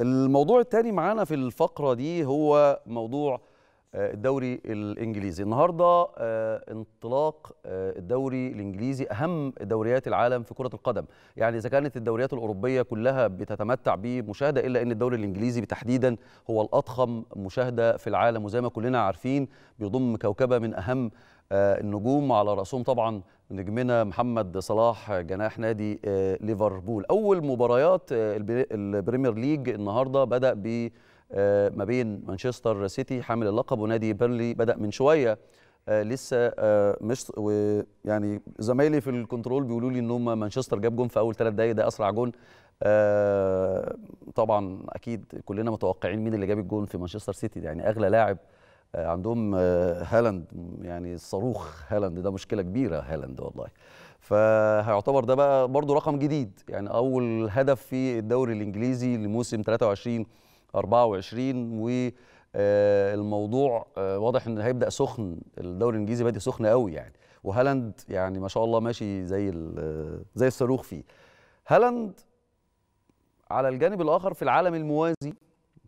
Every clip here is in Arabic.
الموضوع الثاني معانا في الفقرة دي هو موضوع آه، الدوري الانجليزي النهارده آه، انطلاق آه، الدوري الانجليزي اهم دوريات العالم في كره القدم يعني اذا كانت الدوريات الاوروبيه كلها بتتمتع بمشاهده الا ان الدوري الانجليزي تحديدا هو الاضخم مشاهده في العالم وزي ما كلنا عارفين بيضم كوكبه من اهم النجوم على راسهم طبعا نجمنا محمد صلاح جناح نادي ليفربول اول مباريات البريمير ليج النهارده بدا ب آه، ما بين مانشستر سيتي حامل اللقب ونادي بيرلي بدا من شويه آه، لسه آه، مش ويعني زمايلي في الكنترول بيقولوا لي ان هم مانشستر جاب جون في اول ثلاث دقائق ده اسرع جون طبعا اكيد كلنا متوقعين مين اللي جاب الجون في مانشستر سيتي يعني اغلى لاعب عندهم هالاند يعني الصاروخ هالاند ده مشكله كبيره هالاند والله فهيعتبر ده بقى برضو رقم جديد يعني اول هدف في الدوري الانجليزي لموسم 23 24 و الموضوع واضح ان هيبدا سخن الدوري الانجليزي بادئ سخن قوي يعني وهالاند يعني ما شاء الله ماشي زي آه، زي الصاروخ فيه هالاند على الجانب الاخر في العالم الموازي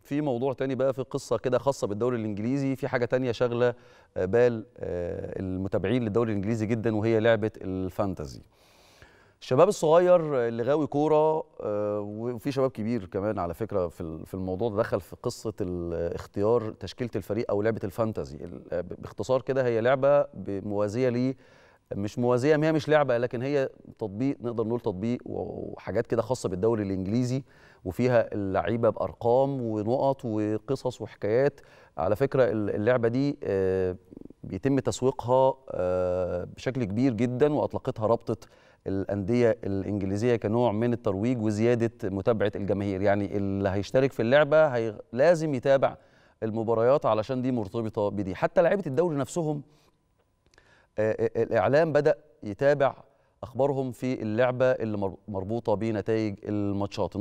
في موضوع تاني بقى في قصه كده خاصه بالدوري الانجليزي في حاجه تانية شاغله آه، بال آه، المتابعين للدوري الانجليزي جدا وهي لعبه الفانتازي الشباب الصغير اللي غاوي كوره آه، وفي شباب كبير كمان على فكره في الموضوع دخل في قصه اختيار تشكيله الفريق او لعبه الفانتازي آه، باختصار كده هي لعبه موازيه لي مش موازيه هي مش لعبه لكن هي تطبيق نقدر نقول تطبيق وحاجات كده خاصه بالدوري الانجليزي وفيها اللعيبه بارقام ونقط وقصص وحكايات على فكره اللعبه دي آه، بيتم تسويقها بشكل كبير جدا واطلقتها رابطه الانديه الانجليزيه كنوع من الترويج وزياده متابعه الجماهير يعني اللي هيشترك في اللعبه هي لازم يتابع المباريات علشان دي مرتبطه بدي حتى لعيبه الدوري نفسهم آه، آه، الاعلام بدا يتابع اخبارهم في اللعبه اللي مربوطه بنتائج الماتشات